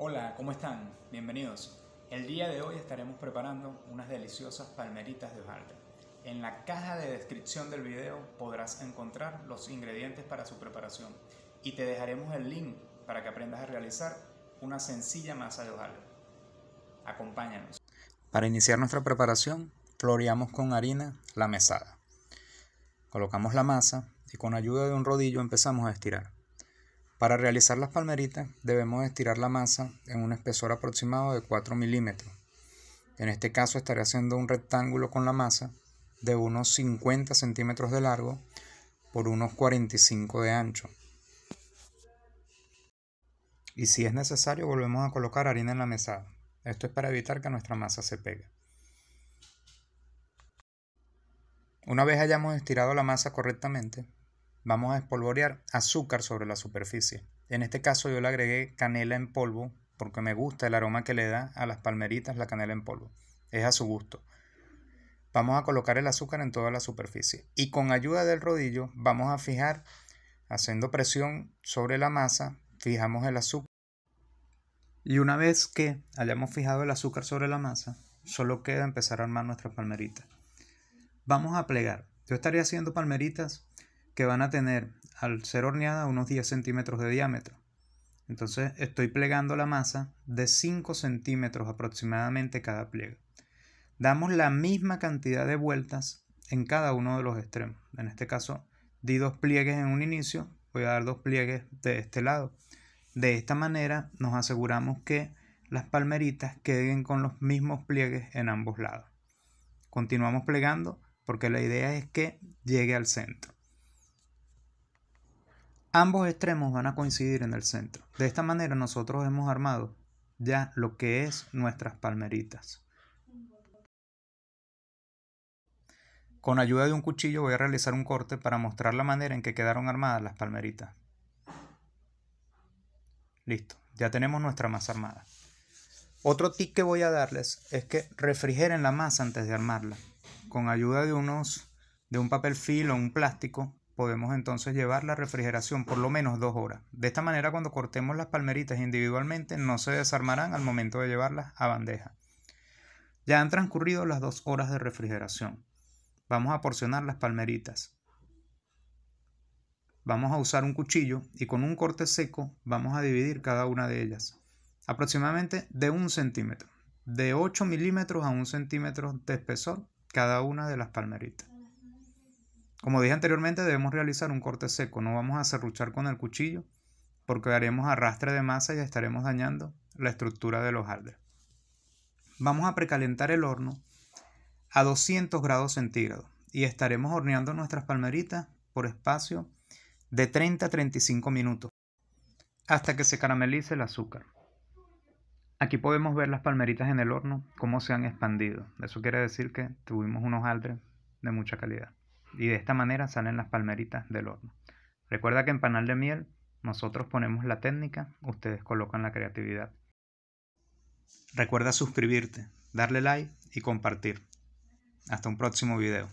Hola, ¿cómo están? Bienvenidos. El día de hoy estaremos preparando unas deliciosas palmeritas de hojaldre. En la caja de descripción del video podrás encontrar los ingredientes para su preparación y te dejaremos el link para que aprendas a realizar una sencilla masa de hojaldre. Acompáñanos. Para iniciar nuestra preparación, floreamos con harina la mesada. Colocamos la masa y con ayuda de un rodillo empezamos a estirar. Para realizar las palmeritas debemos estirar la masa en un espesor aproximado de 4 milímetros. En este caso estaré haciendo un rectángulo con la masa de unos 50 centímetros de largo por unos 45 de ancho. Y si es necesario volvemos a colocar harina en la mesada. Esto es para evitar que nuestra masa se pegue. Una vez hayamos estirado la masa correctamente, Vamos a espolvorear azúcar sobre la superficie. En este caso yo le agregué canela en polvo porque me gusta el aroma que le da a las palmeritas la canela en polvo. Es a su gusto. Vamos a colocar el azúcar en toda la superficie y con ayuda del rodillo vamos a fijar haciendo presión sobre la masa, fijamos el azúcar. Y una vez que hayamos fijado el azúcar sobre la masa, solo queda empezar a armar nuestras palmeritas. Vamos a plegar. Yo estaría haciendo palmeritas que van a tener al ser horneada unos 10 centímetros de diámetro. Entonces estoy plegando la masa de 5 centímetros aproximadamente cada pliegue. Damos la misma cantidad de vueltas en cada uno de los extremos. En este caso di dos pliegues en un inicio, voy a dar dos pliegues de este lado. De esta manera nos aseguramos que las palmeritas queden con los mismos pliegues en ambos lados. Continuamos plegando porque la idea es que llegue al centro ambos extremos van a coincidir en el centro. De esta manera nosotros hemos armado ya lo que es nuestras palmeritas. Con ayuda de un cuchillo voy a realizar un corte para mostrar la manera en que quedaron armadas las palmeritas. Listo, ya tenemos nuestra masa armada. Otro tip que voy a darles es que refrigeren la masa antes de armarla. Con ayuda de unos de un papel filo o un plástico podemos entonces llevar la refrigeración por lo menos dos horas. De esta manera cuando cortemos las palmeritas individualmente no se desarmarán al momento de llevarlas a bandeja. Ya han transcurrido las dos horas de refrigeración. Vamos a porcionar las palmeritas. Vamos a usar un cuchillo y con un corte seco vamos a dividir cada una de ellas. Aproximadamente de un centímetro. De 8 milímetros a un centímetro de espesor cada una de las palmeritas. Como dije anteriormente, debemos realizar un corte seco, no vamos a serruchar con el cuchillo porque haremos arrastre de masa y estaremos dañando la estructura de los hojaldre. Vamos a precalentar el horno a 200 grados centígrados y estaremos horneando nuestras palmeritas por espacio de 30 a 35 minutos hasta que se caramelice el azúcar. Aquí podemos ver las palmeritas en el horno, cómo se han expandido. Eso quiere decir que tuvimos unos hojaldre de mucha calidad y de esta manera salen las palmeritas del horno. Recuerda que en panal de miel nosotros ponemos la técnica, ustedes colocan la creatividad. Recuerda suscribirte, darle like y compartir. Hasta un próximo video.